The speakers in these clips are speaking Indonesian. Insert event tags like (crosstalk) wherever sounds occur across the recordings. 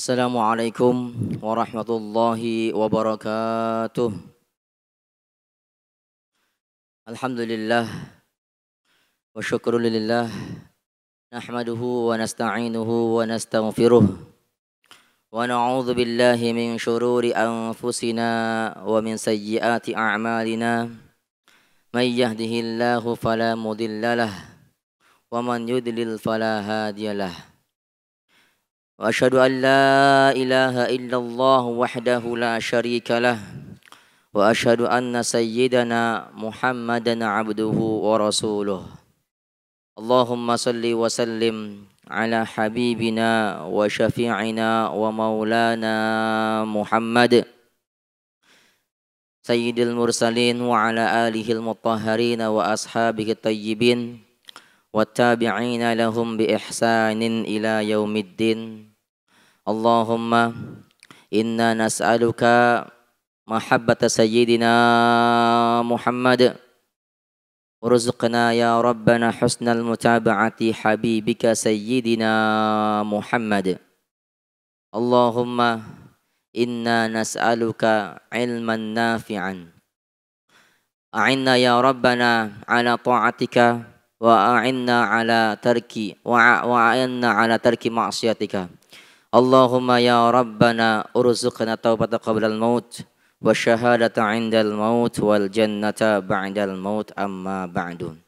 السلام عليكم ورحمة الله وبركاته الحمد لله وشكر لله نحمده ونستعينه ونستغفره ونعوذ بالله من شرور أنفسنا ومن سيئات أعمالنا من يهده الله فلا مضل له ومن يدلل فلا هادي له وأشهد أن لا إله إلا الله وحده لا شريك له وأشهد أن سيدنا محمدا عبده ورسوله اللهم صل وسلم على حبيبنا وشفيعنا ومولانا محمد سيد المرسلين وعلى آله المطهرين وأصحابه الطيبين والتابعين لهم بإحسان إلى يوم الدين اللهم إنا نسألك محبة سيدنا محمد ورزقنا يا ربنا حسن المتابعة حبيبك سيدنا محمد اللهم إنا نسألك علما نافعا أعنا يا ربنا على طاعتك وأعنا على ترك وأعنا على ترك معصيتك Allahumma ya Rabbana urzuqna taubata qabla al-maut wa syahadata 'inda al-maut wal jannata ba'da al-maut amma ba'du.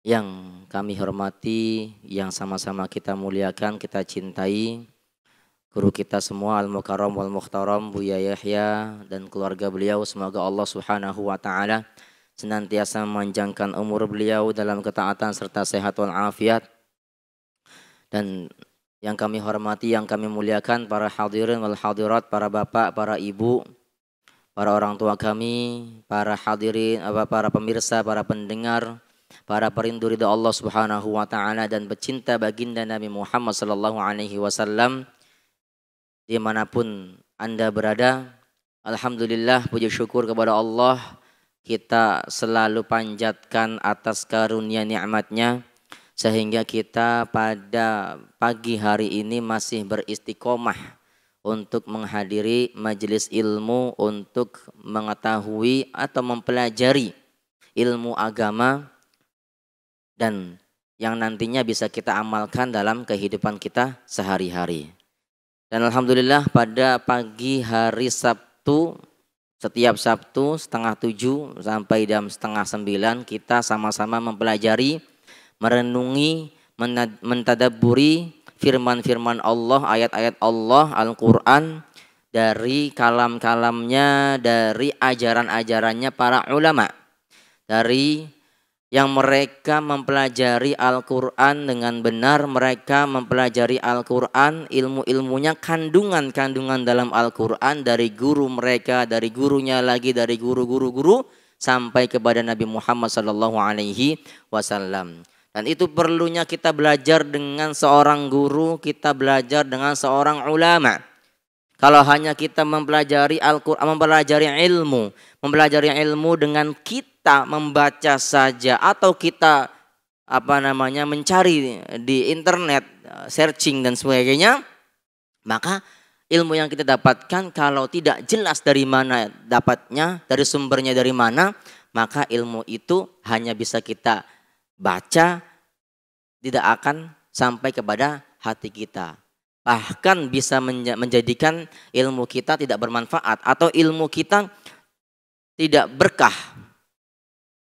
Yang kami hormati, yang sama-sama kita muliakan, kita cintai guru kita semua Al-Mukarram wal Muhtaram Buya Yahya dan keluarga beliau semoga Allah Subhanahu wa taala senantiasa memanjangkan umur beliau dalam ketaatan serta sehat wal afiat dan yang kami hormati, yang kami muliakan para hadirin wal hadirat, para bapak, para ibu, para orang tua kami, para hadirin, apa para pemirsa, para pendengar, para perindu ridha Allah Subhanahu wa taala dan pecinta baginda Nabi Muhammad sallallahu alaihi wasallam dimanapun Anda berada. Alhamdulillah puji syukur kepada Allah kita selalu panjatkan atas karunia nikmatnya nya sehingga kita pada pagi hari ini masih beristiqomah untuk menghadiri majelis ilmu untuk mengetahui atau mempelajari ilmu agama dan yang nantinya bisa kita amalkan dalam kehidupan kita sehari-hari. Dan alhamdulillah pada pagi hari Sabtu setiap Sabtu setengah tujuh sampai jam setengah sembilan kita sama-sama mempelajari merenungi, mentadaburi firman-firman Allah, ayat-ayat Allah, Al-Quran, dari kalam-kalamnya, dari ajaran-ajarannya para ulama. Dari yang mereka mempelajari Al-Quran dengan benar, mereka mempelajari Al-Quran, ilmu-ilmunya, kandungan-kandungan dalam Al-Quran dari guru mereka, dari gurunya lagi, dari guru-guru-guru, sampai kepada Nabi Muhammad saw Alaihi Wasallam. Dan itu perlunya kita belajar dengan seorang guru, kita belajar dengan seorang ulama. Kalau hanya kita mempelajari Al-Qur'an, mempelajari ilmu, mempelajari ilmu dengan kita membaca saja atau kita apa namanya mencari di internet, searching dan sebagainya, maka ilmu yang kita dapatkan kalau tidak jelas dari mana dapatnya, dari sumbernya dari mana, maka ilmu itu hanya bisa kita baca tidak akan sampai kepada hati kita. Bahkan bisa menjadikan ilmu kita tidak bermanfaat atau ilmu kita tidak berkah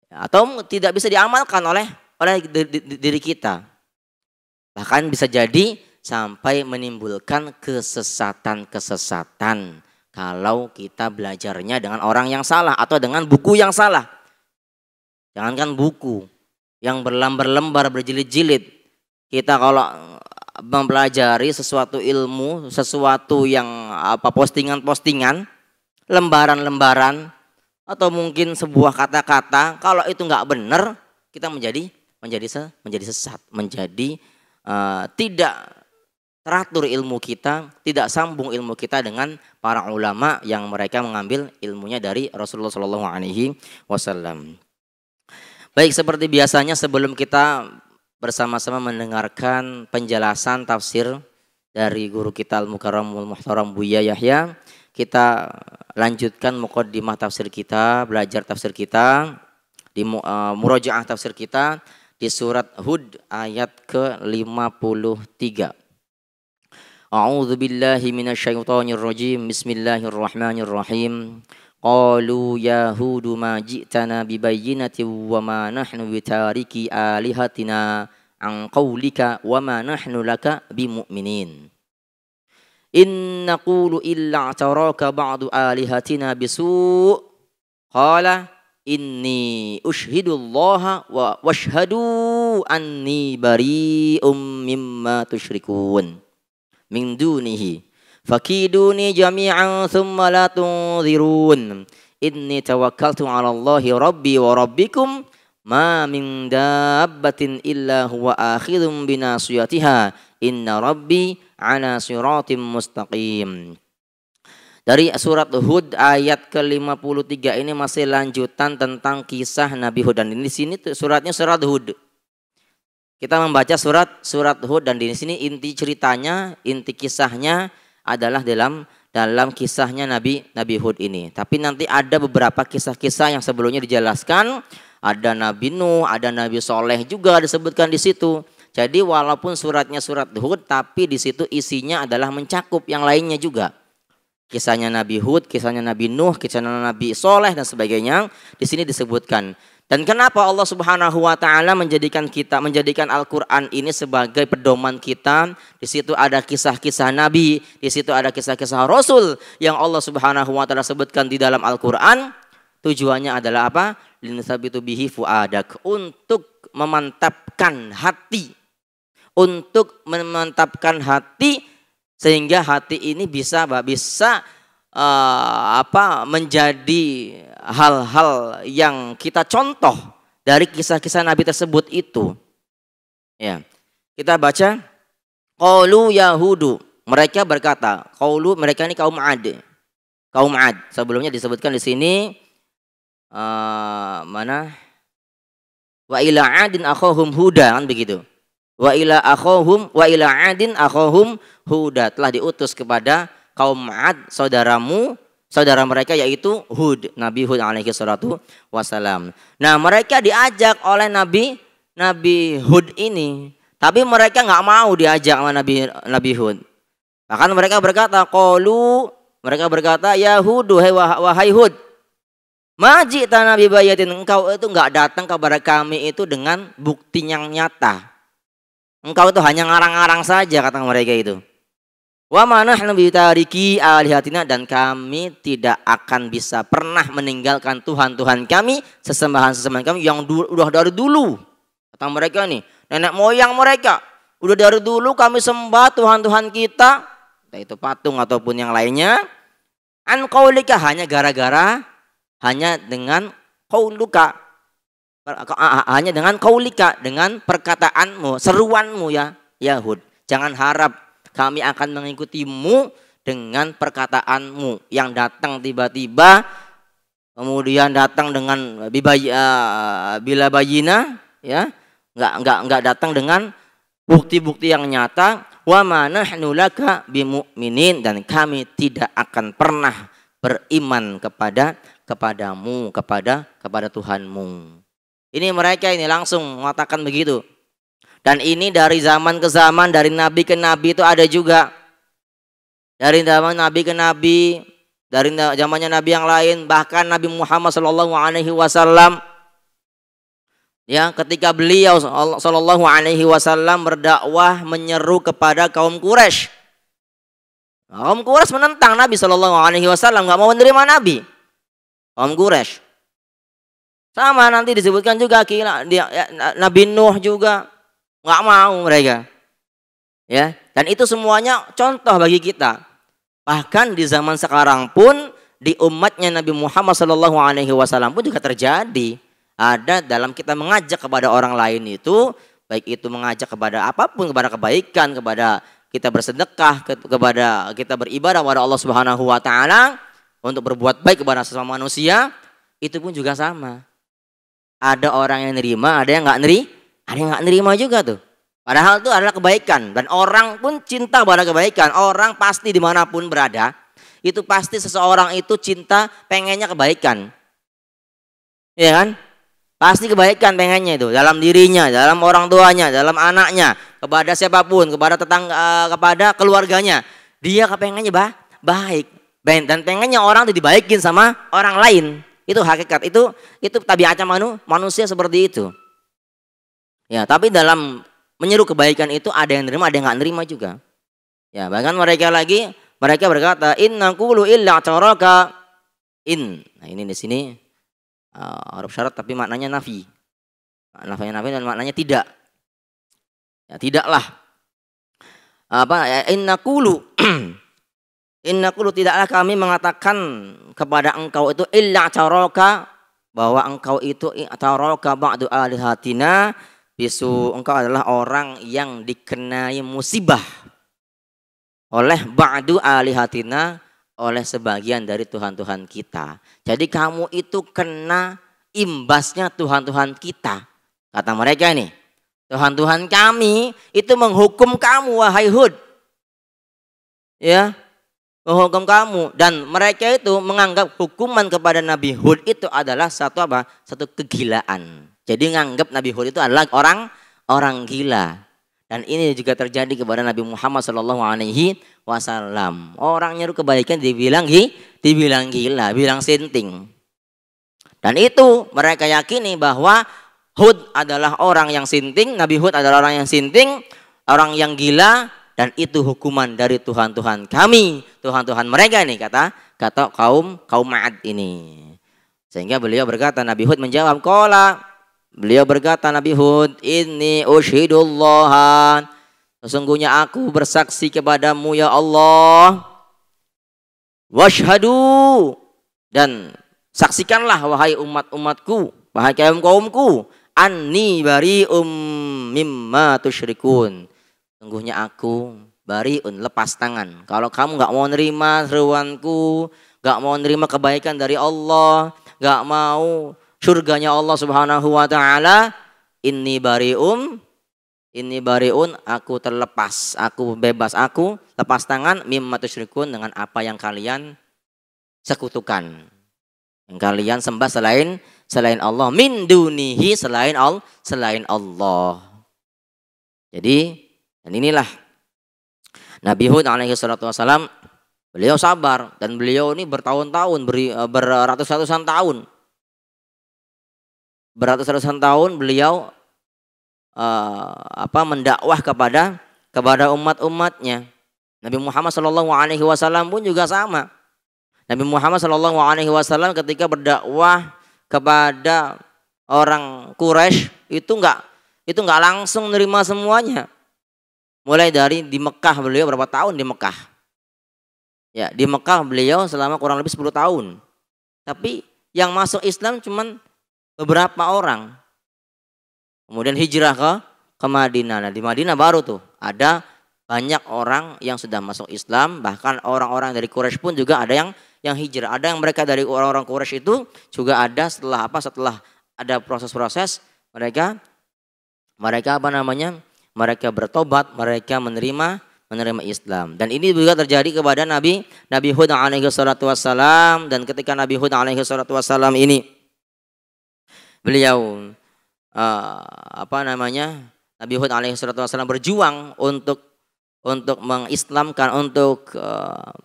atau tidak bisa diamalkan oleh oleh diri kita. Bahkan bisa jadi sampai menimbulkan kesesatan-kesesatan kalau kita belajarnya dengan orang yang salah atau dengan buku yang salah. Jangankan buku, yang berlembar lembar berjilid-jilid. Kita kalau eh, mempelajari sesuatu ilmu, sesuatu yang apa postingan-postingan, lembaran-lembaran atau mungkin sebuah kata-kata, kalau itu nggak benar, kita menjadi menjadi se, menjadi sesat, menjadi uh, tidak teratur ilmu kita, tidak sambung ilmu kita dengan para ulama yang mereka mengambil ilmunya dari Rasulullah Shallallahu alaihi wasallam. Baik, seperti biasanya sebelum kita bersama-sama mendengarkan penjelasan tafsir dari guru kita Al-Mukarramul Muhtaram Buya Yahya, kita lanjutkan mukaddimah tafsir kita, belajar tafsir kita, di uh, murojaah tafsir kita di surat Hud ayat ke-53. A'udzu billahi minasyaitonir rajim. Bismillahirrahmanirrahim. Qalu yahudu ma ji'tana bibayyinati wa ma nahnu bitariki alihatina an qawlika wa ma nahnu laka bimu'minin. In naqulu illa taraka ba'du alihatina bisu' qala inni Allah wa washhadu anni bari'um mimma tushrikun min dunihi fakiduni jami'an thumma la tunzirun inni tawakkaltu 'ala Allahi rabbi wa rabbikum ma min dabbatin illa huwa akhidhum binasiyatiha inna rabbi 'ala siratim mustaqim dari surat Hud ayat ke-53 ini masih lanjutan tentang kisah Nabi Hud dan di sini suratnya surat Hud. Kita membaca surat surat Hud dan di sini inti ceritanya, inti kisahnya adalah dalam dalam kisahnya Nabi Nabi Hud ini. Tapi nanti ada beberapa kisah-kisah yang sebelumnya dijelaskan, ada Nabi Nuh, ada Nabi Soleh juga disebutkan di situ. Jadi walaupun suratnya surat Hud, tapi di situ isinya adalah mencakup yang lainnya juga. Kisahnya Nabi Hud, kisahnya Nabi Nuh, kisahnya Nabi Soleh dan sebagainya di sini disebutkan. Dan kenapa Allah Subhanahu wa taala menjadikan kita menjadikan Al-Qur'an ini sebagai pedoman kita? Di situ ada kisah-kisah nabi, di situ ada kisah-kisah rasul yang Allah Subhanahu wa taala sebutkan di dalam Al-Qur'an. Tujuannya adalah apa? Linsabitu bihi fuadak untuk memantapkan hati. Untuk memantapkan hati sehingga hati ini bisa bisa uh, apa menjadi hal-hal yang kita contoh dari kisah-kisah Nabi tersebut itu. Ya. Kita baca Qalu Yahudu. Mereka berkata, Qalu mereka ini kaum Ad. Kaum Ad. Sebelumnya disebutkan di sini uh, mana? Wa ila Adin akhahum Huda kan begitu. Wa ila akhahum wa ila Adin akhahum Huda telah diutus kepada kaum Ad saudaramu saudara mereka yaitu Hud, Nabi Hud alaihi salatu wasalam. Nah, mereka diajak oleh Nabi Nabi Hud ini, tapi mereka nggak mau diajak sama Nabi Nabi Hud. Bahkan mereka berkata, "Qalu" mereka berkata, "Ya Hud, wahai Hud, Maji Nabi bayatin engkau itu nggak datang kepada kami itu dengan bukti yang nyata. Engkau itu hanya ngarang-ngarang saja kata mereka itu. Wa manah nabi tariki alihatina dan kami tidak akan bisa pernah meninggalkan Tuhan-Tuhan kami, sesembahan-sesembahan kami yang udah dari dulu. Kata mereka nih, nenek moyang mereka. Udah dari dulu kami sembah Tuhan-Tuhan kita, entah itu patung ataupun yang lainnya. An hanya gara-gara, hanya dengan kauluka. Hanya dengan kaulika, dengan perkataanmu, seruanmu ya Yahud. Jangan harap kami akan mengikutimu dengan perkataanmu yang datang tiba-tiba kemudian datang dengan eh, bila bayina ya nggak nggak nggak datang dengan bukti-bukti yang nyata wa mana nulaka bimukminin dan kami tidak akan pernah beriman kepada kepadamu kepada kepada Tuhanmu ini mereka ini langsung mengatakan begitu dan ini dari zaman ke zaman, dari nabi ke nabi itu ada juga. Dari zaman nabi ke nabi, dari zamannya nabi yang lain, bahkan Nabi Muhammad Shallallahu Alaihi Wasallam, ya ketika beliau Shallallahu Alaihi Wasallam berdakwah menyeru kepada kaum Quraisy. Kaum Quraisy menentang Nabi Shallallahu Alaihi Wasallam, nggak mau menerima Nabi. Kaum Quraisy. Sama nanti disebutkan juga kila, ya, Nabi Nuh juga nggak mau mereka. Ya, dan itu semuanya contoh bagi kita. Bahkan di zaman sekarang pun di umatnya Nabi Muhammad Shallallahu Alaihi Wasallam pun juga terjadi ada dalam kita mengajak kepada orang lain itu baik itu mengajak kepada apapun kepada kebaikan kepada kita bersedekah kepada kita beribadah kepada Allah Subhanahu Wa Taala untuk berbuat baik kepada sesama manusia itu pun juga sama ada orang yang nerima ada yang nggak nerima ada yang nggak nerima juga tuh. Padahal itu adalah kebaikan dan orang pun cinta pada kebaikan. Orang pasti dimanapun berada itu pasti seseorang itu cinta pengennya kebaikan. ya kan? Pasti kebaikan pengennya itu dalam dirinya, dalam orang tuanya, dalam anaknya, kepada siapapun, kepada tetangga, eh, kepada keluarganya. Dia kepengennya bah, baik dan pengennya orang itu dibaikin sama orang lain. Itu hakikat, itu itu tabiatnya manusia seperti itu. Ya, tapi dalam menyeru kebaikan itu ada yang nerima, ada yang nggak nerima juga. Ya, bahkan mereka lagi mereka berkata inna kulu illa taraka in. Nah, ini di sini uh, syarat tapi maknanya nafi. Maknanya nafi dan maknanya tidak. Ya, tidaklah. Apa ya inna kulu (clears throat) inna kulu tidaklah kami mengatakan kepada engkau itu illa taraka bahwa engkau itu taraka ba'du alihatina Bisu hmm. engkau adalah orang yang dikenai musibah oleh ba'du alihatina oleh sebagian dari Tuhan-Tuhan kita. Jadi kamu itu kena imbasnya Tuhan-Tuhan kita. Kata mereka ini, Tuhan-Tuhan kami itu menghukum kamu wahai Hud. Ya, menghukum kamu dan mereka itu menganggap hukuman kepada Nabi Hud itu adalah satu apa? Satu kegilaan. Jadi nganggap Nabi Hud itu adalah orang orang gila. Dan ini juga terjadi kepada Nabi Muhammad Shallallahu Alaihi Wasallam. Orang nyeru kebaikan dibilang hi, dibilang gila, bilang sinting. Dan itu mereka yakini bahwa Hud adalah orang yang sinting, Nabi Hud adalah orang yang sinting, orang yang gila, dan itu hukuman dari Tuhan Tuhan kami Tuhan Tuhan mereka ini kata kata kaum kaum Maad ini sehingga beliau berkata Nabi Hud menjawab kola Beliau berkata Nabi Hud, ini ushidullaha." Sesungguhnya aku bersaksi kepadamu ya Allah. Washhadu dan saksikanlah wahai umat-umatku, wahai kaum kaumku, anni bari um mimma tusyrikun. Sungguhnya aku bariun lepas tangan. Kalau kamu nggak mau nerima seruanku, nggak mau nerima kebaikan dari Allah, nggak mau surganya Allah Subhanahu wa taala inni barium ini bariun aku terlepas aku bebas aku lepas tangan mimma tusyrikun dengan apa yang kalian sekutukan yang kalian sembah selain selain Allah min dunihi selain Allah selain Allah jadi dan inilah Nabi Hud alaihi salatu wasalam beliau sabar dan beliau ini bertahun-tahun beratus-ratusan eh, tahun beratus-ratusan tahun beliau uh, apa mendakwah kepada kepada umat-umatnya. Nabi Muhammad Shallallahu Alaihi Wasallam pun juga sama. Nabi Muhammad Shallallahu Alaihi Wasallam ketika berdakwah kepada orang Quraisy itu enggak itu enggak langsung nerima semuanya. Mulai dari di Mekah beliau berapa tahun di Mekah? Ya di Mekah beliau selama kurang lebih 10 tahun. Tapi yang masuk Islam cuman beberapa orang. Kemudian hijrah ke ke Madinah. Nah, di Madinah baru tuh ada banyak orang yang sudah masuk Islam, bahkan orang-orang dari Quraisy pun juga ada yang yang hijrah. Ada yang mereka dari orang-orang Quraisy itu juga ada setelah apa? Setelah ada proses-proses mereka mereka apa namanya? Mereka bertobat, mereka menerima menerima Islam. Dan ini juga terjadi kepada Nabi Nabi Hud alaihi salatu wassalam dan ketika Nabi Hud alaihi salatu wassalam ini beliau uh, apa namanya Nabi Hud alaihi wasallam berjuang untuk untuk mengislamkan untuk uh,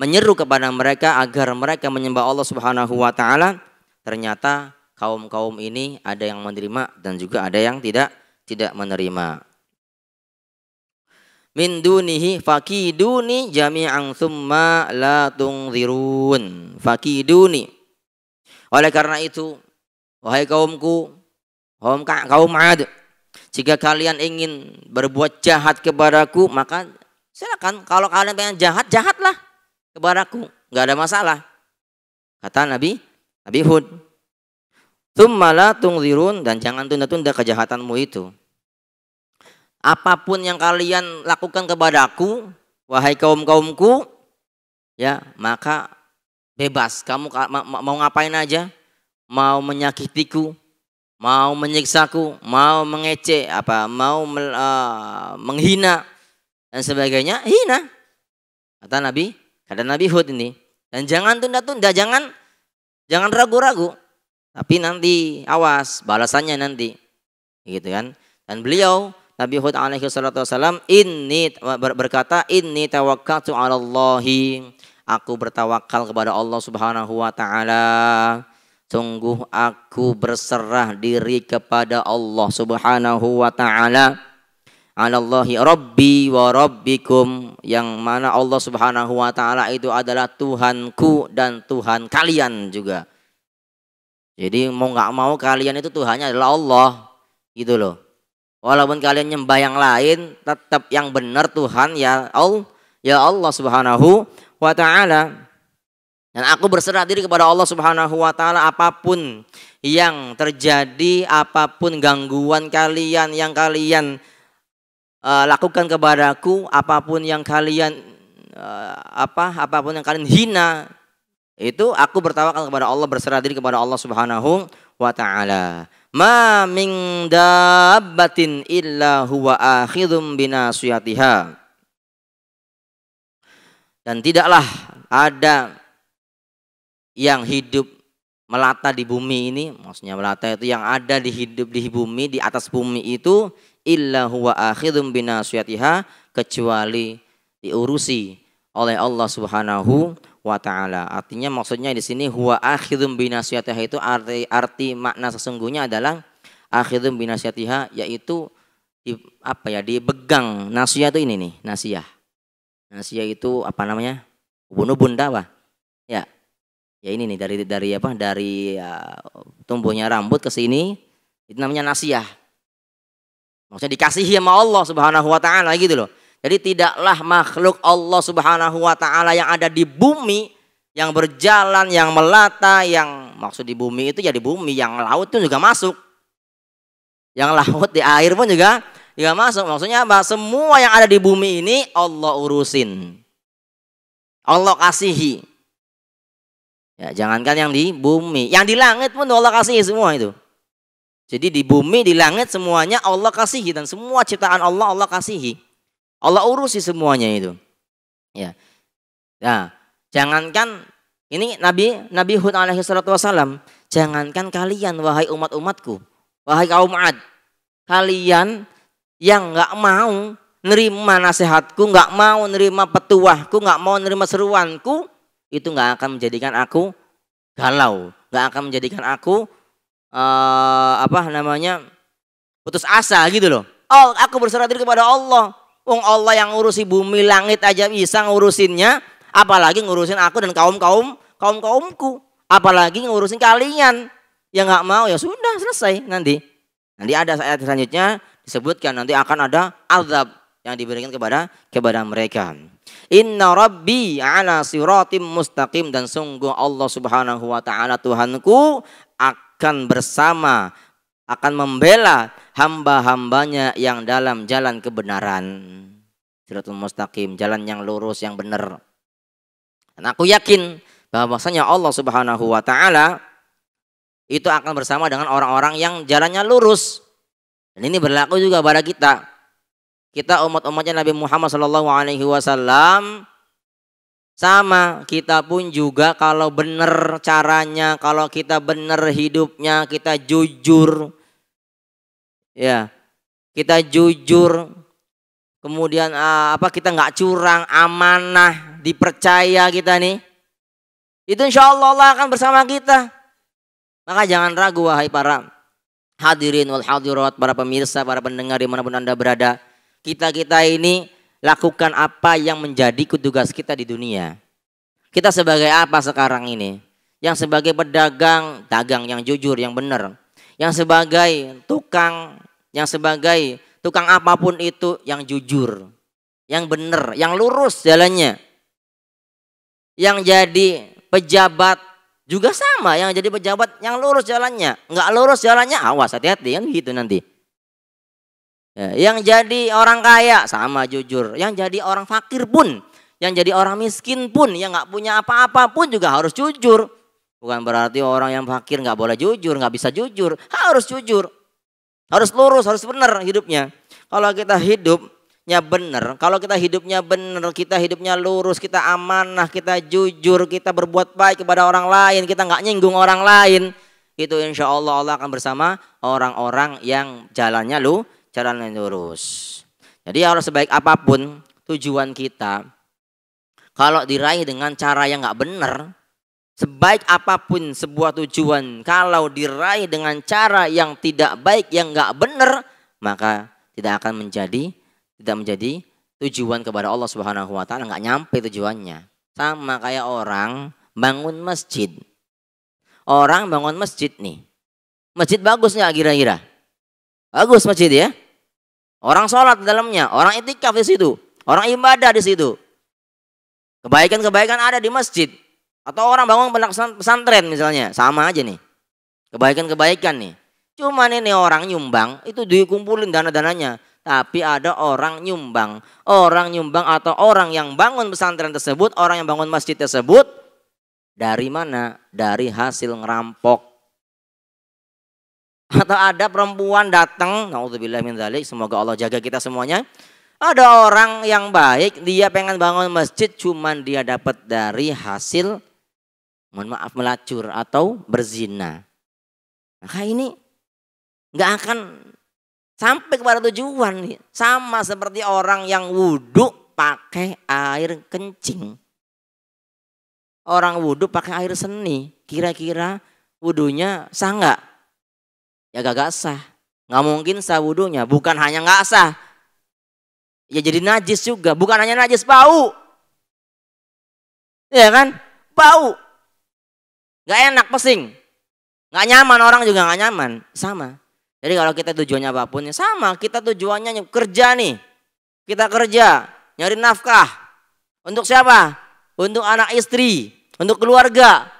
menyeru kepada mereka agar mereka menyembah Allah Subhanahu wa taala ternyata kaum-kaum ini ada yang menerima dan juga ada yang tidak tidak menerima min dunihi fakiduni jami'an thumma la tungzirun fakiduni oleh karena itu Wahai kaumku, kaum kaum Ad, jika kalian ingin berbuat jahat kepadaku, maka silakan. Kalau kalian pengen jahat, jahatlah kepadaku. nggak ada masalah. Kata Nabi, Nabi Hud. Tummala tungzirun dan jangan tunda-tunda kejahatanmu itu. Apapun yang kalian lakukan kepadaku, wahai kaum-kaumku, ya, maka bebas. Kamu mau ngapain aja, mau menyakitiku, mau menyiksaku, mau mengecek, apa mau uh, menghina dan sebagainya, hina. Kata Nabi, kata Nabi Hud ini. Dan jangan tunda-tunda, jangan jangan ragu-ragu. Tapi nanti awas balasannya nanti. Gitu kan? Dan beliau Nabi Hud alaihi salatu wasalam ini berkata inni tawakkaltu Allahi, Aku bertawakal kepada Allah Subhanahu wa taala. Sungguh aku berserah diri kepada Allah Subhanahu wa taala. Alallahi Rabbi wa Rabbikum yang mana Allah Subhanahu wa taala itu adalah Tuhanku dan Tuhan kalian juga. Jadi mau nggak mau kalian itu Tuhannya adalah Allah gitu loh. Walaupun kalian nyembah yang lain, tetap yang benar Tuhan ya Allah, ya Allah Subhanahu wa taala. Dan aku berserah diri kepada Allah Subhanahu wa taala apapun yang terjadi, apapun gangguan kalian yang kalian uh, lakukan kepadaku, apapun yang kalian uh, apa apapun yang kalian hina itu aku bertawakal kepada Allah berserah diri kepada Allah Subhanahu wa taala. Ma min dabbatin illa huwa akhidhum binasiyatiha. Dan tidaklah ada yang hidup melata di bumi ini, maksudnya melata itu yang ada di hidup di bumi, di atas bumi itu illa huwa akhirum binasiyatiha kecuali diurusi oleh Allah Subhanahu wa taala. Artinya maksudnya di sini huwa akhirum binasiyatiha itu arti arti makna sesungguhnya adalah akhirum binasiyatiha yaitu di, apa ya dipegang nasiah itu ini nih, nasiah. Nasiah itu apa namanya? bunuh bunda apa? Ya, ya ini nih dari dari apa dari ya, tumbuhnya rambut ke sini itu namanya nasiah maksudnya dikasihi sama Allah Subhanahu wa taala gitu loh jadi tidaklah makhluk Allah Subhanahu wa taala yang ada di bumi yang berjalan yang melata yang maksud di bumi itu ya bumi yang laut itu juga masuk yang laut di air pun juga juga masuk maksudnya apa semua yang ada di bumi ini Allah urusin Allah kasihi Ya, jangankan yang di bumi, yang di langit pun Allah kasih semua itu. Jadi di bumi, di langit semuanya Allah kasihi dan semua ciptaan Allah Allah kasihi. Allah urusi semuanya itu. Ya. Nah, jangankan ini Nabi Nabi Hud alaihi salatu wasalam, jangankan kalian wahai umat-umatku, wahai kaum Ad, kalian yang enggak mau nerima nasihatku, enggak mau nerima petuahku, enggak mau nerima seruanku, itu nggak akan menjadikan aku galau, nggak akan menjadikan aku uh, apa namanya putus asa gitu loh. Oh, aku berserah diri kepada Allah. Wong Allah yang ngurusi bumi langit aja bisa ngurusinnya, apalagi ngurusin aku dan kaum kaum kaum kaumku, apalagi ngurusin kalian. yang nggak mau ya sudah selesai nanti. Nanti ada ayat selanjutnya disebutkan nanti akan ada azab yang diberikan kepada kepada mereka. Inna Rabbi ala siratim mustaqim dan sungguh Allah Subhanahu wa taala Tuhanku akan bersama akan membela hamba-hambanya yang dalam jalan kebenaran. Siratul mustaqim, jalan yang lurus yang benar. Dan aku yakin bahwasanya Allah Subhanahu wa taala itu akan bersama dengan orang-orang yang jalannya lurus. Dan ini berlaku juga pada kita kita umat-umatnya Nabi Muhammad Shallallahu Alaihi Wasallam sama kita pun juga kalau benar caranya kalau kita benar hidupnya kita jujur ya kita jujur kemudian eh, apa kita nggak curang amanah dipercaya kita nih itu insya Allah Allah akan bersama kita maka jangan ragu wahai para hadirin wal hadirat para pemirsa para pendengar dimanapun anda berada kita-kita ini lakukan apa yang menjadi tugas kita di dunia. Kita sebagai apa sekarang ini? Yang sebagai pedagang, dagang yang jujur, yang benar. Yang sebagai tukang, yang sebagai tukang apapun itu yang jujur, yang benar, yang lurus jalannya. Yang jadi pejabat juga sama, yang jadi pejabat yang lurus jalannya. Enggak lurus jalannya, awas hati-hati kan gitu nanti. Ya, yang jadi orang kaya sama jujur, yang jadi orang fakir pun, yang jadi orang miskin pun, yang nggak punya apa-apa pun juga harus jujur. Bukan berarti orang yang fakir nggak boleh jujur, nggak bisa jujur, harus jujur, harus lurus, harus benar hidupnya. Kalau kita hidupnya benar, kalau kita hidupnya benar, kita hidupnya lurus, kita amanah, kita jujur, kita berbuat baik kepada orang lain, kita nggak nyinggung orang lain, itu insya Allah Allah akan bersama orang-orang yang jalannya lu jalan yang lurus. Jadi harus ya sebaik apapun tujuan kita, kalau diraih dengan cara yang nggak benar, sebaik apapun sebuah tujuan, kalau diraih dengan cara yang tidak baik, yang nggak benar, maka tidak akan menjadi tidak menjadi tujuan kepada Allah Subhanahu wa taala, nggak nyampe tujuannya. Sama kayak orang bangun masjid. Orang bangun masjid nih. Masjid bagus nggak kira-kira? Bagus masjid ya. Orang sholat di dalamnya, orang itikaf di situ, orang ibadah di situ. Kebaikan-kebaikan ada di masjid. Atau orang bangun pesantren misalnya, sama aja nih. Kebaikan-kebaikan nih. Cuman ini orang nyumbang, itu dikumpulin dana-dananya. Tapi ada orang nyumbang. Orang nyumbang atau orang yang bangun pesantren tersebut, orang yang bangun masjid tersebut, dari mana? Dari hasil ngerampok atau ada perempuan datang, naudzubillah min dzalik, semoga Allah jaga kita semuanya. Ada orang yang baik, dia pengen bangun masjid cuman dia dapat dari hasil mohon maaf melacur atau berzina. Maka ini nggak akan sampai kepada tujuan. nih. Sama seperti orang yang wudhu pakai air kencing. Orang wudhu pakai air seni. Kira-kira wudhunya sah nggak? ya gak, gak sah. Gak mungkin sah wudhunya. Bukan hanya gak sah. Ya jadi najis juga. Bukan hanya najis, bau. Ya kan? Bau. Gak enak, pesing. Gak nyaman, orang juga gak nyaman. Sama. Jadi kalau kita tujuannya apapun, ya sama. Kita tujuannya kerja nih. Kita kerja, nyari nafkah. Untuk siapa? Untuk anak istri, untuk keluarga.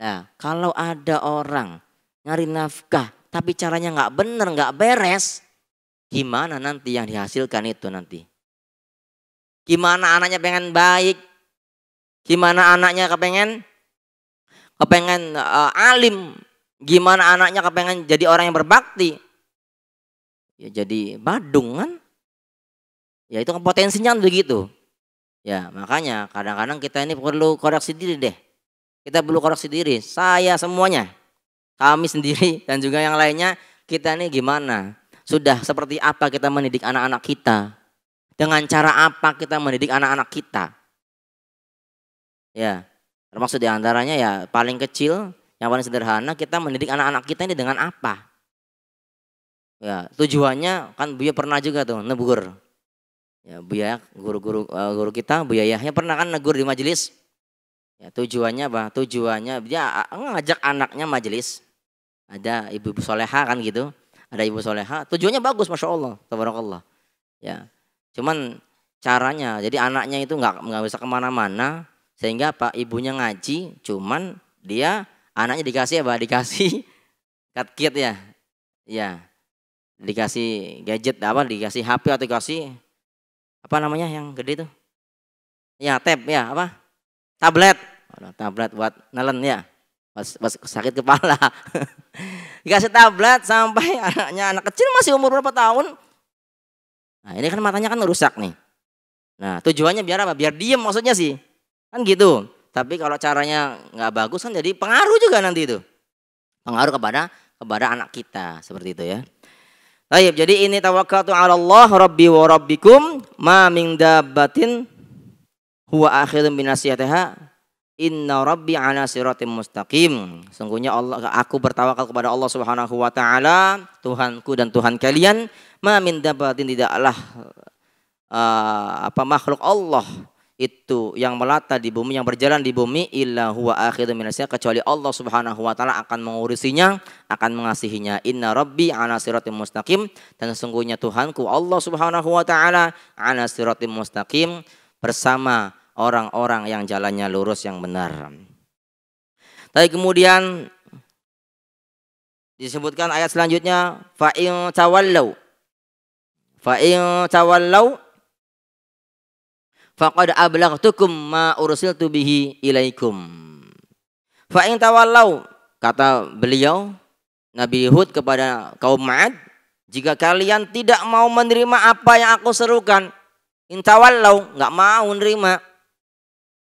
Nah, kalau ada orang nyari nafkah tapi caranya nggak benar, nggak beres, gimana nanti yang dihasilkan itu nanti? Gimana anaknya pengen baik? Gimana anaknya kepengen kepengen uh, alim? Gimana anaknya kepengen jadi orang yang berbakti? Ya jadi badung kan? Ya itu kan potensinya kan begitu. Ya makanya kadang-kadang kita ini perlu koreksi diri deh. Kita perlu koreksi diri. Saya semuanya kami sendiri (laughs) dan juga yang lainnya kita ini gimana? Sudah seperti apa kita mendidik anak-anak kita? Dengan cara apa kita mendidik anak-anak kita? Ya, termasuk diantaranya ya paling kecil, yang paling sederhana kita mendidik anak-anak kita ini dengan apa? Ya, tujuannya kan Buya pernah juga tuh negur. Ya, Buya guru-guru eh, guru kita Buya Yahya pernah kan negur di majelis. Ya, tujuannya apa? Tujuannya dia eh, ngajak anaknya majelis ada ibu-ibu soleha kan gitu ada ibu soleha tujuannya bagus masya Allah tabarakallah ya cuman caranya jadi anaknya itu nggak nggak bisa kemana-mana sehingga pak ibunya ngaji cuman dia anaknya dikasih apa dikasih cut (laughs) kit ya ya dikasih gadget apa dikasih HP atau dikasih apa namanya yang gede tuh ya tab ya apa tablet tablet buat nelen ya Mas, mas sakit kepala. (laughs) Dikasih tablet sampai (laughs) anaknya anak kecil masih umur berapa tahun? Nah ini kan matanya kan rusak nih. Nah tujuannya biar apa? Biar diem maksudnya sih. Kan gitu. Tapi kalau caranya nggak bagus kan jadi pengaruh juga nanti itu. Pengaruh kepada kepada anak kita seperti itu ya. Baik, jadi ini tawakkaltu 'ala Allah rabbi wa rabbikum ma min dabbatin huwa akhirun binasiyatiha Inna Rabbi ala siratim mustaqim. Sungguhnya Allah aku bertawakal kepada Allah Subhanahu wa taala, Tuhanku dan Tuhan kalian. Ma min dabatin tidaklah uh, apa makhluk Allah itu yang melata di bumi yang berjalan di bumi illa huwa akhir minasya kecuali Allah Subhanahu wa taala akan mengurusinya, akan mengasihinya. Inna Rabbi ala siratim mustaqim dan sungguhnya Tuhanku Allah Subhanahu wa taala ala siratim mustaqim bersama orang-orang yang jalannya lurus yang benar. Tapi kemudian disebutkan ayat selanjutnya fa'in tawallau fa'in tawallau faqad ablaghtukum ma ursiltu bihi ilaikum fa'in tawallau kata beliau Nabi Hud kepada kaum Ma'ad jika kalian tidak mau menerima apa yang aku serukan intawallau nggak mau menerima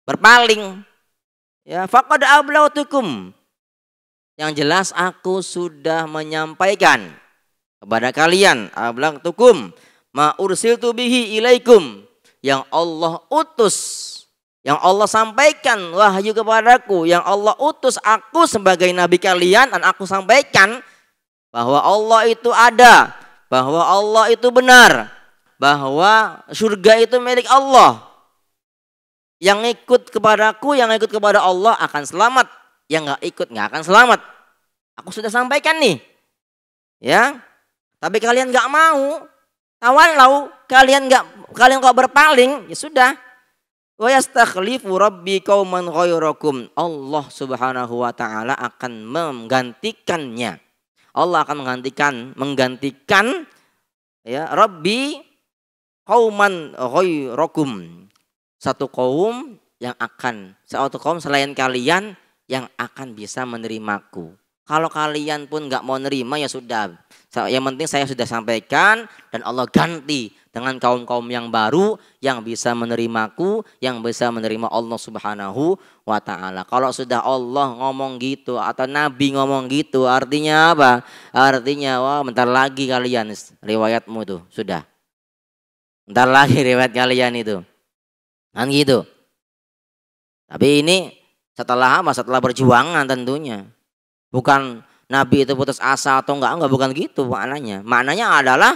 berpaling. Ya, faqad ablautukum. Yang jelas aku sudah menyampaikan kepada kalian ablautukum ma ursiltu bihi ilaikum yang Allah utus yang Allah sampaikan wahyu kepadaku, yang Allah utus aku sebagai nabi kalian dan aku sampaikan bahwa Allah itu ada, bahwa Allah itu benar, bahwa surga itu milik Allah, yang ikut kepadaku, yang ikut kepada Allah akan selamat. Yang nggak ikut nggak akan selamat. Aku sudah sampaikan nih. Ya. Tapi kalian nggak mau. Tawalau kalian nggak kalian kok berpaling, ya sudah. Allah Subhanahu wa taala akan menggantikannya. Allah akan menggantikan menggantikan ya Rabbi kauman satu kaum yang akan satu kaum selain kalian yang akan bisa menerimaku. Kalau kalian pun nggak mau nerima ya sudah. Yang penting saya sudah sampaikan dan Allah ganti dengan kaum-kaum yang baru yang bisa menerimaku, yang bisa menerima Allah Subhanahu wa taala. Kalau sudah Allah ngomong gitu atau nabi ngomong gitu, artinya apa? Artinya wah bentar lagi kalian riwayatmu tuh sudah. Bentar lagi (laughs) riwayat kalian itu. Kan gitu. Tapi ini setelah apa? Setelah perjuangan tentunya. Bukan Nabi itu putus asa atau enggak, enggak bukan gitu maknanya. Maknanya adalah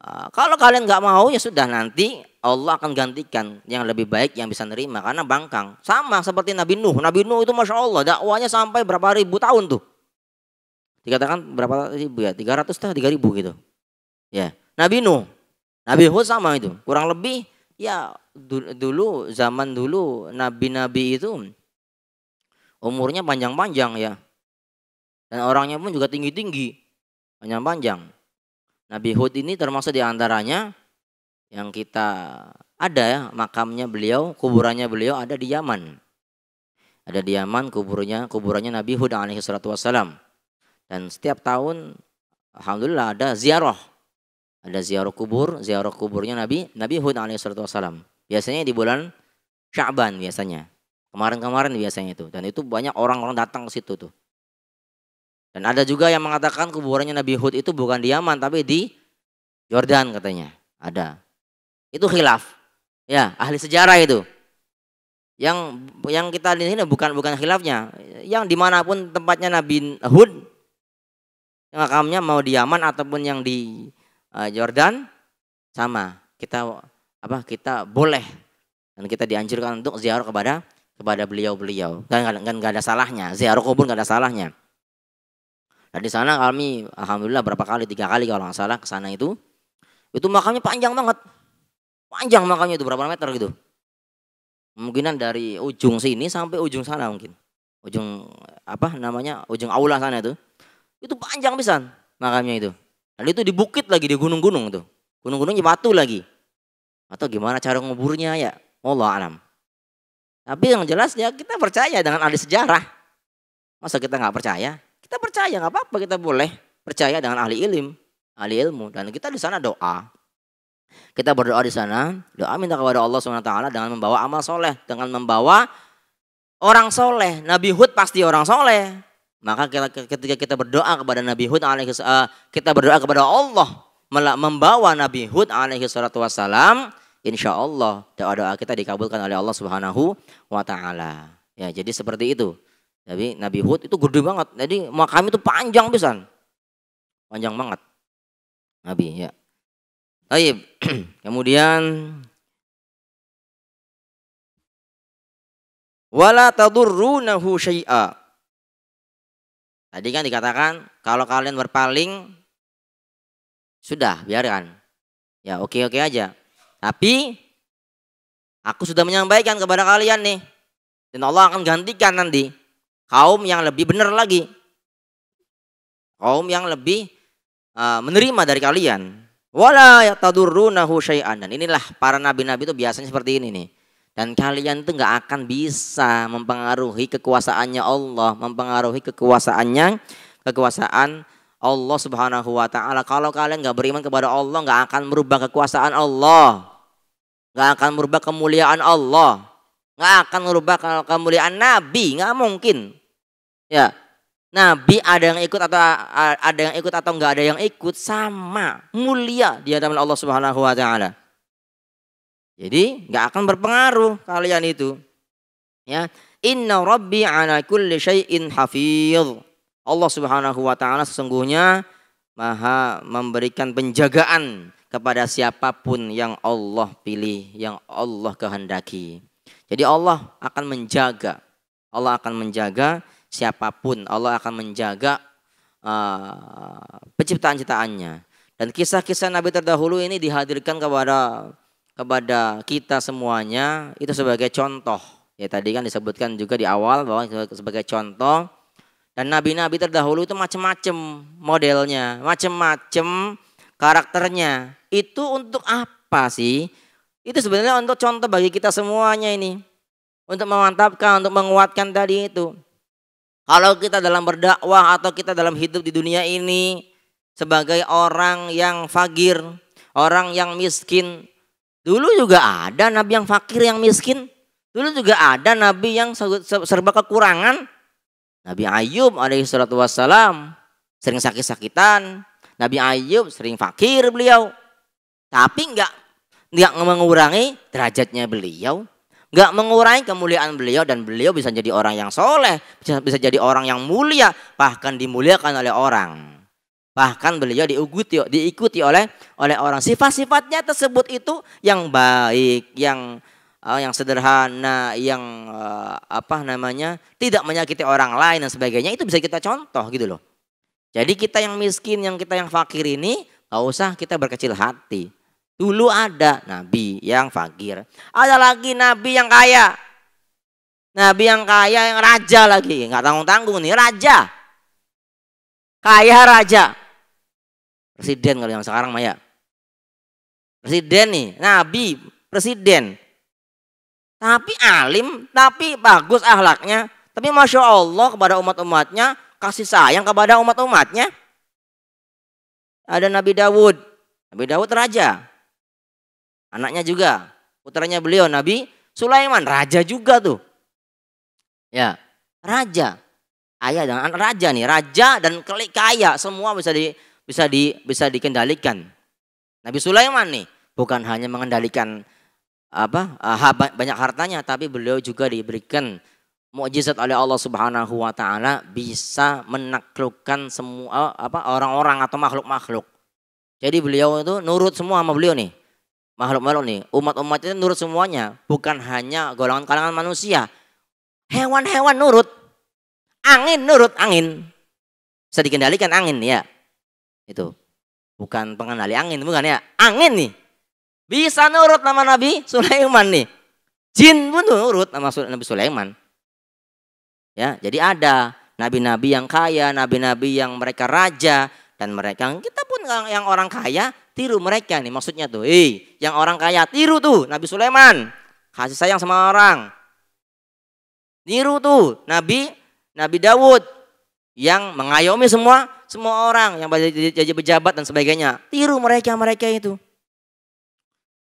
eh, kalau kalian enggak mau ya sudah nanti Allah akan gantikan yang lebih baik yang bisa nerima karena bangkang. Sama seperti Nabi Nuh. Nabi Nuh itu masya Allah dakwanya sampai berapa ribu tahun tuh. Dikatakan berapa ribu ya? 300 tiga ribu gitu. Ya. Nabi Nuh. Nabi Hud sama itu. Kurang lebih Ya dulu zaman dulu nabi-nabi itu umurnya panjang-panjang ya. Dan orangnya pun juga tinggi-tinggi, panjang-panjang. Nabi Hud ini termasuk diantaranya yang kita ada ya, makamnya beliau, kuburannya beliau ada di Yaman. Ada di Yaman kuburnya, kuburannya Nabi Hud alaihi wasallam. Dan setiap tahun alhamdulillah ada ziarah ada ziarah kubur, ziarah kuburnya Nabi Nabi Hud alaihissalam. Biasanya di bulan Sya'ban biasanya. Kemarin-kemarin biasanya itu dan itu banyak orang-orang datang ke situ tuh. Dan ada juga yang mengatakan kuburannya Nabi Hud itu bukan di Yaman tapi di Jordan katanya. Ada. Itu khilaf. Ya, ahli sejarah itu. Yang yang kita di sini bukan bukan khilafnya. Yang dimanapun tempatnya Nabi Hud makamnya mau di Yaman ataupun yang di Eh, Jordan sama kita apa kita boleh dan kita dianjurkan untuk ziarah kepada kepada beliau-beliau dan nggak ada salahnya ziarah kubur nggak ada salahnya dan nah, di sana kami alhamdulillah berapa kali tiga kali kalau nggak salah ke sana itu itu makamnya panjang banget panjang makamnya itu berapa meter gitu kemungkinan dari ujung sini sampai ujung sana mungkin ujung apa namanya ujung aula sana itu itu panjang pisan makamnya itu Lalu itu di bukit lagi di gunung-gunung tuh. Gunung-gunungnya batu lagi. Atau gimana cara nguburnya ya? Allah alam. Tapi yang jelas ya kita percaya dengan ahli sejarah. Masa kita nggak percaya? Kita percaya nggak apa-apa kita boleh percaya dengan ahli ilim, ahli ilmu dan kita di sana doa. Kita berdoa di sana, doa minta kepada Allah SWT dengan membawa amal soleh, dengan membawa orang soleh. Nabi Hud pasti orang soleh. Maka ketika kita berdoa kepada Nabi Hud alaihi eh, kita berdoa kepada Allah membawa Nabi Hud alaihi salatu wasalam, insya Allah doa-doa kita dikabulkan oleh Allah Subhanahu wa taala. Ya, jadi seperti itu. Jadi Nabi Hud itu gede banget. Jadi makam itu panjang pisan. Panjang banget. Nabi ya. Baik. (clears throat) Kemudian wala tadurrunahu syai'a Tadi kan dikatakan kalau kalian berpaling sudah biarkan. Ya oke-oke aja. Tapi aku sudah menyampaikan kepada kalian nih. Dan Allah akan gantikan nanti kaum yang lebih benar lagi. Kaum yang lebih uh, menerima dari kalian. Wala yatadurrunahu syai'an. Dan inilah para nabi-nabi itu biasanya seperti ini nih. Dan kalian tuh nggak akan bisa mempengaruhi kekuasaannya Allah, mempengaruhi kekuasaannya, kekuasaan Allah Subhanahu Wa Taala. Kalau kalian nggak beriman kepada Allah, nggak akan merubah kekuasaan Allah, nggak akan merubah kemuliaan Allah, nggak akan merubah kemuliaan Nabi, nggak mungkin. Ya, Nabi ada yang ikut atau ada yang ikut atau nggak ada yang ikut sama mulia di hadapan Allah Subhanahu Wa Taala. Jadi nggak akan berpengaruh kalian itu. Ya, inna rabbi ala kulli syai'in hafiz. Allah Subhanahu wa taala sesungguhnya Maha memberikan penjagaan kepada siapapun yang Allah pilih, yang Allah kehendaki. Jadi Allah akan menjaga. Allah akan menjaga siapapun. Allah akan menjaga uh, penciptaan-ciptaannya. Dan kisah-kisah Nabi terdahulu ini dihadirkan kepada kepada kita semuanya itu sebagai contoh. Ya tadi kan disebutkan juga di awal bahwa sebagai contoh dan nabi-nabi terdahulu itu macam-macam modelnya, macam-macam karakternya. Itu untuk apa sih? Itu sebenarnya untuk contoh bagi kita semuanya ini. Untuk memantapkan, untuk menguatkan tadi itu. Kalau kita dalam berdakwah atau kita dalam hidup di dunia ini sebagai orang yang fagir, orang yang miskin, Dulu juga ada nabi yang fakir, yang miskin. Dulu juga ada nabi yang serba kekurangan. Nabi Ayub alaihi salatu wassalam sering sakit-sakitan. Nabi Ayub sering fakir beliau. Tapi enggak enggak mengurangi derajatnya beliau, enggak mengurangi kemuliaan beliau dan beliau bisa jadi orang yang soleh, bisa, bisa jadi orang yang mulia, bahkan dimuliakan oleh orang. Bahkan beliau diikuti, diikuti oleh oleh orang. Sifat-sifatnya tersebut itu yang baik, yang uh, yang sederhana, yang uh, apa namanya tidak menyakiti orang lain dan sebagainya itu bisa kita contoh gitu loh. Jadi kita yang miskin, yang kita yang fakir ini nggak usah kita berkecil hati. Dulu ada nabi yang fakir, ada lagi nabi yang kaya. Nabi yang kaya yang raja lagi, nggak tanggung-tanggung nih raja. Kaya raja, Presiden kalau yang sekarang Maya. Presiden nih, nabi, presiden. Tapi alim, tapi bagus ahlaknya. Tapi Masya Allah kepada umat-umatnya, kasih sayang kepada umat-umatnya. Ada Nabi Dawud. Nabi Dawud raja. Anaknya juga. Putranya beliau Nabi Sulaiman. Raja juga tuh. Ya, raja. Ayah dan anak raja nih. Raja dan kaya. Semua bisa di, bisa di bisa dikendalikan. Nabi Sulaiman nih bukan hanya mengendalikan apa eh, banyak hartanya tapi beliau juga diberikan mukjizat oleh Allah Subhanahu wa taala bisa menaklukkan semua eh, apa orang-orang atau makhluk-makhluk. Jadi beliau itu nurut semua sama beliau nih. Makhluk-makhluk nih, umat-umat itu nurut semuanya, bukan hanya golongan-kalangan manusia. Hewan-hewan nurut. Angin nurut angin. Bisa dikendalikan angin ya itu. Bukan pengendali angin, bukan ya? Angin nih. Bisa nurut nama Nabi Sulaiman nih. Jin pun nurut nama Nabi Sulaiman. Ya, jadi ada nabi-nabi yang kaya, nabi-nabi yang mereka raja dan mereka kita pun yang orang kaya tiru mereka nih maksudnya tuh. ih yang orang kaya tiru tuh Nabi Sulaiman. Kasih sayang sama orang. Niru tuh Nabi Nabi Dawud yang mengayomi semua semua orang yang jadi pejabat dan sebagainya. Tiru mereka-mereka itu.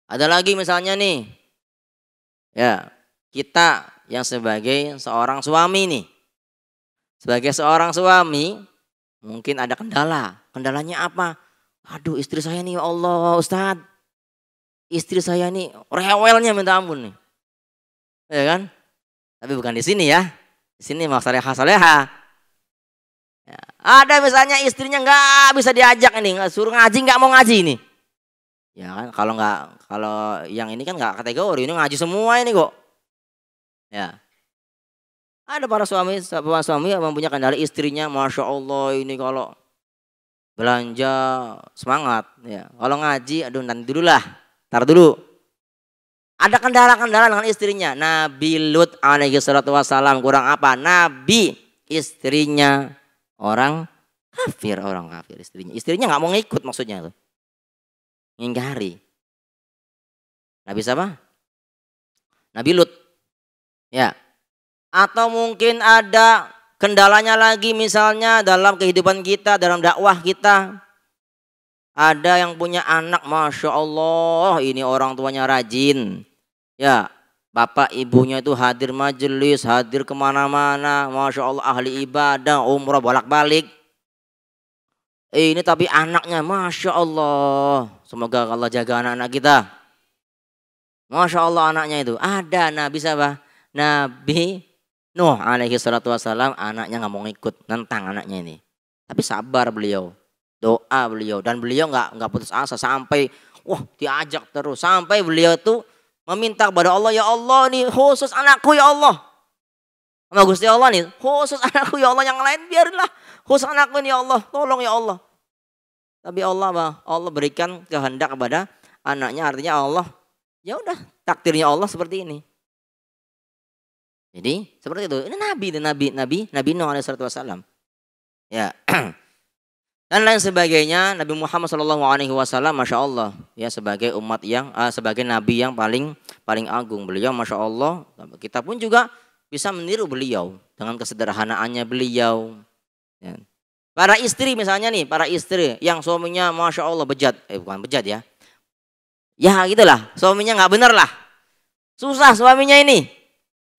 Ada lagi misalnya nih. Ya, kita yang sebagai seorang suami nih. Sebagai seorang suami, mungkin ada kendala. Kendalanya apa? Aduh, istri saya nih, ya Allah, Ustaz. Istri saya nih rewelnya minta ampun nih. Ya kan? Tapi bukan di sini ya. Di sini maksudnya khasaleha ada misalnya istrinya nggak bisa diajak ini, nggak suruh ngaji nggak mau ngaji ini. Ya kan kalau nggak kalau yang ini kan nggak kategori ini ngaji semua ini kok. Ya. Ada para suami para suami yang mempunyai kendali istrinya, masya Allah ini kalau belanja semangat ya kalau ngaji aduh nanti dulu lah tar dulu ada kendala-kendala dengan istrinya Nabi Lut alaihi salatu wasalam kurang apa Nabi istrinya orang kafir orang kafir istrinya istrinya nggak mau ngikut maksudnya tuh ngingkari Nabi siapa Nabi Lut ya atau mungkin ada kendalanya lagi misalnya dalam kehidupan kita dalam dakwah kita ada yang punya anak masya Allah ini orang tuanya rajin ya Bapak ibunya itu hadir majelis, hadir kemana-mana. Masya Allah ahli ibadah, umrah bolak-balik. Eh, ini tapi anaknya Masya Allah. Semoga Allah jaga anak-anak kita. Masya Allah anaknya itu. Ada Nabi siapa? Nabi Nuh alaihi salatu wassalam. Anaknya nggak mau ikut Nentang anaknya ini. Tapi sabar beliau. Doa beliau. Dan beliau nggak nggak putus asa sampai. Wah diajak terus. Sampai beliau tuh meminta kepada Allah, ya Allah nih khusus anakku ya Allah. Sama Gusti Allah nih, khusus anakku ya Allah yang lain biarlah khusus anakku nih ya Allah, tolong ya Allah. Tapi Allah Allah berikan kehendak kepada anaknya artinya Allah ya udah takdirnya Allah seperti ini. Jadi seperti itu. Ini nabi, ini nabi, nabi, nabi Nuh alaihi wasallam. Ya. (clears throat) dan lain sebagainya Nabi Muhammad Shallallahu Alaihi Wasallam masya Allah ya sebagai umat yang uh, sebagai nabi yang paling paling agung beliau masya Allah kita pun juga bisa meniru beliau dengan kesederhanaannya beliau ya. para istri misalnya nih para istri yang suaminya masya Allah bejat eh bukan bejat ya ya gitulah suaminya nggak bener lah susah suaminya ini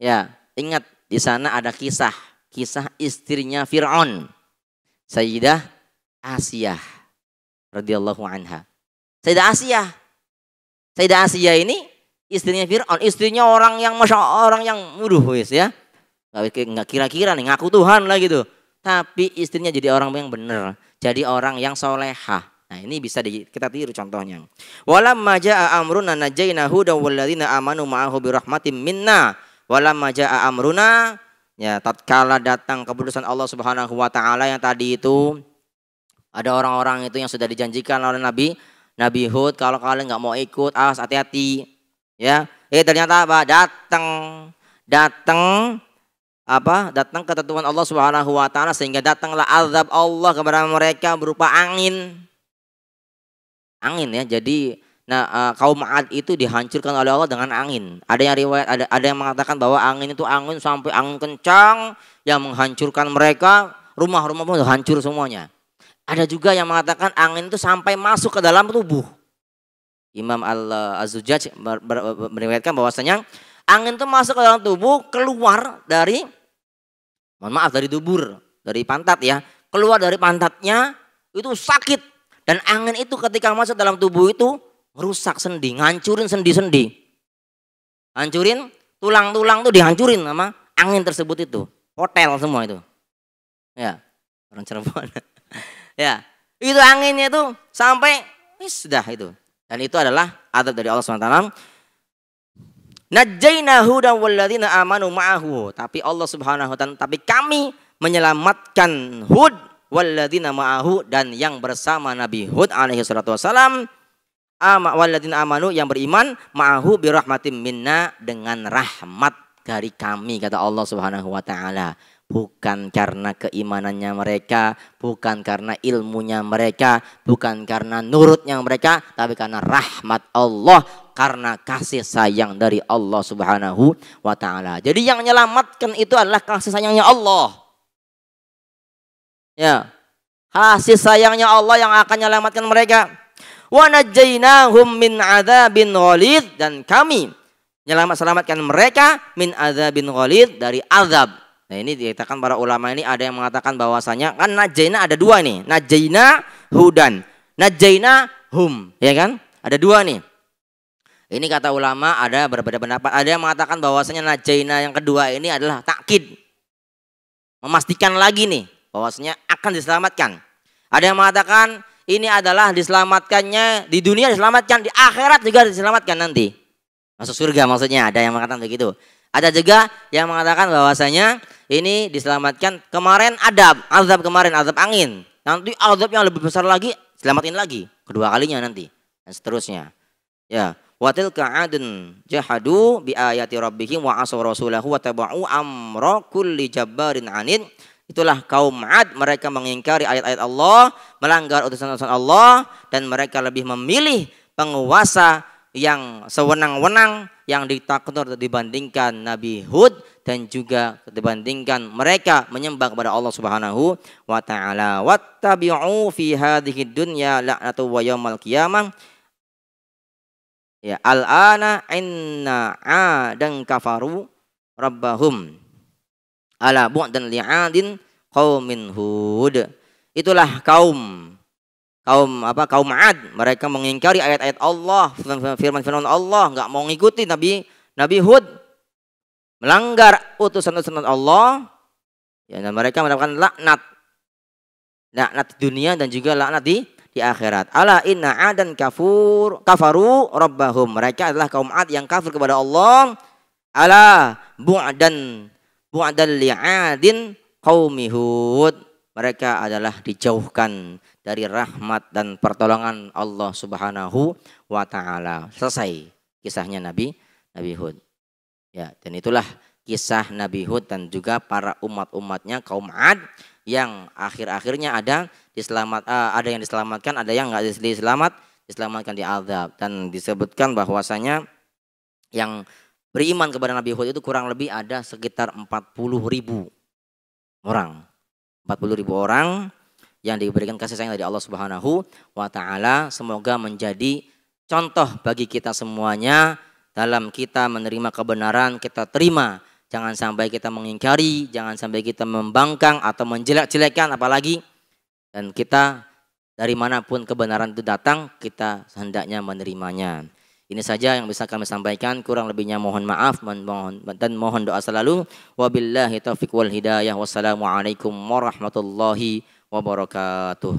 ya ingat di sana ada kisah kisah istrinya Fir'aun Sayyidah Asiyah radhiyallahu anha. Sayyidah Asiyah. Sayyidah Asiyah ini istrinya Fir'aun, istrinya orang yang masya orang yang muduh wis ya. Nggak kira-kira nih ngaku Tuhan lah gitu. Tapi istrinya jadi orang yang benar, jadi orang yang solehah. Nah ini bisa di, kita tiru contohnya. Walamma ja'a amruna najaina huda walladzina amanu ma'ahu birahmatim minna. Walamma ja'a amruna ya tatkala datang keputusan Allah Subhanahu wa taala yang tadi itu ada orang-orang itu yang sudah dijanjikan oleh Nabi Nabi Hud kalau kalian nggak mau ikut awas hati-hati ya eh ternyata apa datang datang apa datang ketentuan Allah Subhanahu wa taala sehingga datanglah azab Allah kepada mereka berupa angin angin ya jadi nah eh, kaum Ad itu dihancurkan oleh Allah dengan angin ada yang riwayat ada ada yang mengatakan bahwa angin itu angin sampai angin kencang yang menghancurkan mereka rumah-rumah pun hancur semuanya ada juga yang mengatakan angin itu sampai masuk ke dalam tubuh. Imam al azujaj meriwayatkan bahwasanya angin itu masuk ke dalam tubuh keluar dari mohon maaf dari dubur, dari pantat ya. Keluar dari pantatnya itu sakit dan angin itu ketika masuk dalam tubuh itu merusak sendi, ngancurin sendi-sendi. Hancurin tulang-tulang tuh dihancurin sama angin tersebut itu. Hotel semua itu. Ya, orang Cirebon. (laughs) ya itu anginnya itu sampai wis sudah itu dan itu adalah adab dari Allah SWT Najjayna huda walladzina amanu ma'ahu tapi Allah Subhanahu wa taala tapi kami menyelamatkan Hud walladzina ma'ahu dan yang bersama Nabi Hud alaihi salatu wasalam ama walladzina amanu yang beriman ma'ahu birahmatim minna dengan rahmat dari kami kata Allah Subhanahu wa taala bukan karena keimanannya mereka, bukan karena ilmunya mereka, bukan karena nurutnya mereka, tapi karena rahmat Allah, karena kasih sayang dari Allah Subhanahu wa taala. Jadi yang menyelamatkan itu adalah kasih sayangnya Allah. Ya. Kasih sayangnya Allah yang akan menyelamatkan mereka. Wa najainahum min adzabin dan kami menyelamatkan mereka min adzabin dari azab Nah ini dikatakan para ulama ini ada yang mengatakan bahwasanya kan najaina ada dua nih. Najaina hudan. Najaina hum. Ya kan? Ada dua nih. Ini kata ulama ada berbeda pendapat. Ada yang mengatakan bahwasanya najaina yang kedua ini adalah takkid. Memastikan lagi nih bahwasanya akan diselamatkan. Ada yang mengatakan ini adalah diselamatkannya di dunia diselamatkan, di akhirat juga diselamatkan nanti. Masuk surga maksudnya ada yang mengatakan begitu. Ada juga yang mengatakan bahwasanya ini diselamatkan kemarin adab, azab kemarin azab angin. Nanti azab yang lebih besar lagi selamatin lagi kedua kalinya nanti dan seterusnya. Ya, watil ka'adun jahadu bi ayati rabbihim wa asaw rasulahu wa tabau amra kulli jabbarin anid. Itulah kaum Ad, mereka mengingkari ayat-ayat Allah, melanggar utusan-utusan Allah dan mereka lebih memilih penguasa yang sewenang-wenang yang ditakdir dibandingkan Nabi Hud dan juga dibandingkan mereka menyembah kepada Allah Subhanahu wa taala. Wattabi'u fi hadhihi dunya la'natu wa yaumal qiyamah Ya, al-ana inna 'adan kafaru rabbahum ala bu'dan li'adin qaumin hud. Itulah kaum kaum apa kaum Ad mereka mengingkari ayat-ayat Allah firman-firman Allah nggak mau ngikuti Nabi Nabi Hud melanggar utusan-utusan Allah ya dan mereka mendapatkan laknat laknat di dunia dan juga laknat di di akhirat ala inna adan kafur kafaru rabbahum mereka adalah kaum Ad yang kafir kepada Allah ala bu'dan bu'dan li'adin qaumi Hud mereka adalah dijauhkan dari rahmat dan pertolongan Allah Subhanahu wa taala. Selesai kisahnya Nabi Nabi Hud. Ya, dan itulah kisah Nabi Hud dan juga para umat-umatnya kaum Ad yang akhir-akhirnya ada diselamat uh, ada yang diselamatkan, ada yang enggak diselamat, diselamatkan di azab dan disebutkan bahwasanya yang beriman kepada Nabi Hud itu kurang lebih ada sekitar 40 ribu orang. 40 ribu orang yang diberikan kasih sayang dari Allah Subhanahu wa taala semoga menjadi contoh bagi kita semuanya dalam kita menerima kebenaran kita terima jangan sampai kita mengingkari jangan sampai kita membangkang atau menjelek-jelekan apalagi dan kita dari manapun kebenaran itu datang, kita hendaknya menerimanya. Ini saja yang bisa kami sampaikan. Kurang lebihnya mohon maaf dan mohon doa selalu. Wabillahi taufiq wal hidayah. Wassalamualaikum warahmatullahi wabarakatuh wabarakatuh.